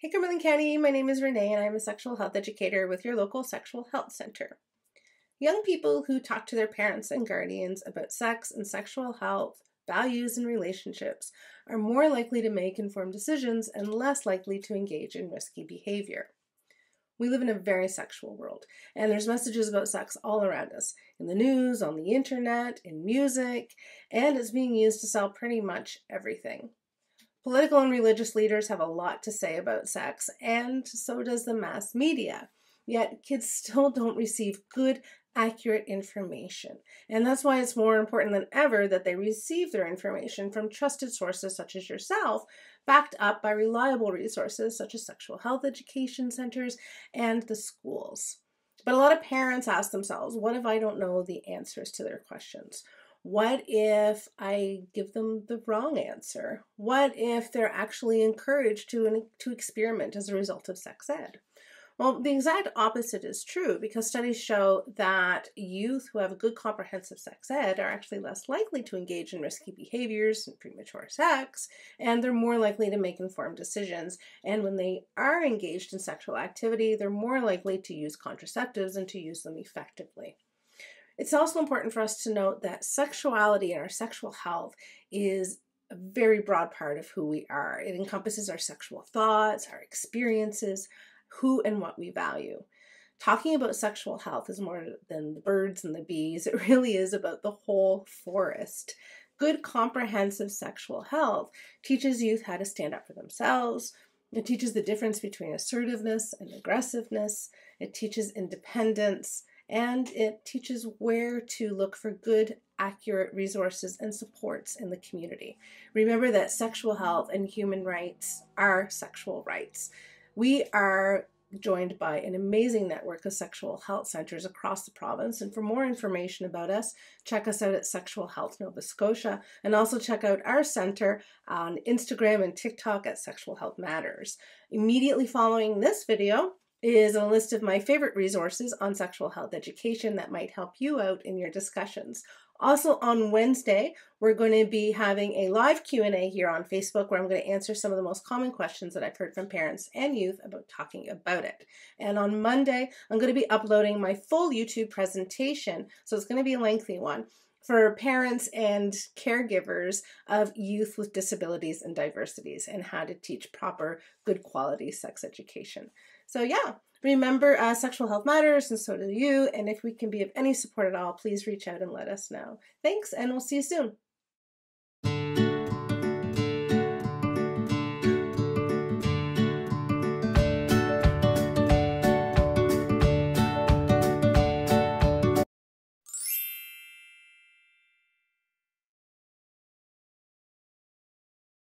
Hey, Cumberland County, my name is Renee, and I'm a sexual health educator with your local sexual health center. Young people who talk to their parents and guardians about sex and sexual health, values, and relationships are more likely to make informed decisions and less likely to engage in risky behavior. We live in a very sexual world, and there's messages about sex all around us in the news, on the internet, in music, and it's being used to sell pretty much everything. Political and religious leaders have a lot to say about sex, and so does the mass media. Yet kids still don't receive good, accurate information. And that's why it's more important than ever that they receive their information from trusted sources such as yourself, backed up by reliable resources such as sexual health education centers and the schools. But a lot of parents ask themselves, what if I don't know the answers to their questions? What if I give them the wrong answer? What if they're actually encouraged to, to experiment as a result of sex ed? Well, the exact opposite is true because studies show that youth who have a good comprehensive sex ed are actually less likely to engage in risky behaviors and premature sex, and they're more likely to make informed decisions. And when they are engaged in sexual activity, they're more likely to use contraceptives and to use them effectively. It's also important for us to note that sexuality and our sexual health is a very broad part of who we are. It encompasses our sexual thoughts, our experiences, who and what we value. Talking about sexual health is more than the birds and the bees, it really is about the whole forest. Good comprehensive sexual health teaches youth how to stand up for themselves. It teaches the difference between assertiveness and aggressiveness. It teaches independence and it teaches where to look for good, accurate resources and supports in the community. Remember that sexual health and human rights are sexual rights. We are joined by an amazing network of sexual health centers across the province. And for more information about us, check us out at Sexual Health Nova Scotia and also check out our center on Instagram and TikTok at Sexual Health Matters. Immediately following this video, is a list of my favorite resources on sexual health education that might help you out in your discussions. Also on Wednesday, we're going to be having a live Q&A here on Facebook where I'm going to answer some of the most common questions that I've heard from parents and youth about talking about it. And on Monday, I'm going to be uploading my full YouTube presentation, so it's going to be a lengthy one for parents and caregivers of youth with disabilities and diversities and how to teach proper, good quality sex education. So, yeah, remember uh, sexual health matters and so do you. And if we can be of any support at all, please reach out and let us know. Thanks, and we'll see you soon.